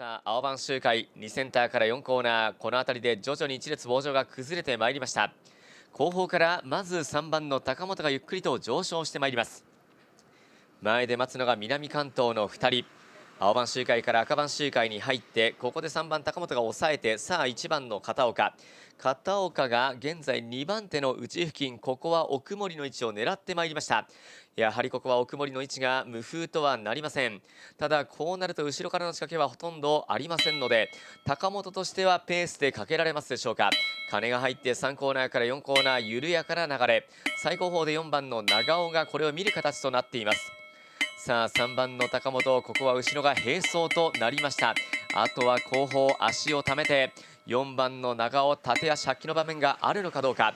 さあ青番周回2センターから4コーナーこの辺りで徐々に1列棒状が崩れてまいりました後方からまず3番の高本がゆっくりと上昇してまいります前で待つのが南関東の2人青番周回から赤番周回に入ってここで3番高本が抑えてさあ1番の片岡片岡が現在2番手の内付近ここは奥森の位置を狙ってまいりましたやはりここは奥森の位置が無風とはなりませんただこうなると後ろからの仕掛けはほとんどありませんので高本としてはペースでかけられますでしょうか金が入って3コーナーから4コーナー緩やかな流れ最高方で4番の長尾がこれを見る形となっていますさあ3番の高本ここは後ろが並走となりましたあとは後方足を貯めて4番の長尾立て足発揮の場面があるのかどうか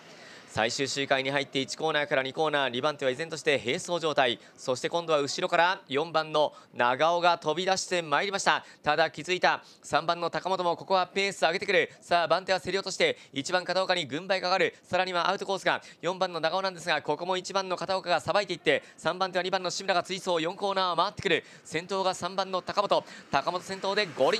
最終周回に入って1コーナーから2コーナー2番手は依然として並走状態そして今度は後ろから4番の長尾が飛び出してまいりましたただ気づいた3番の高本もここはペース上げてくるさあ番手は競り落として1番片岡に軍配がかかるさらにはアウトコースが4番の長尾なんですがここも1番の片岡がさばいていって3番手は2番の志村が追走4コーナーを回ってくる先頭が3番の高本高本先頭で五輪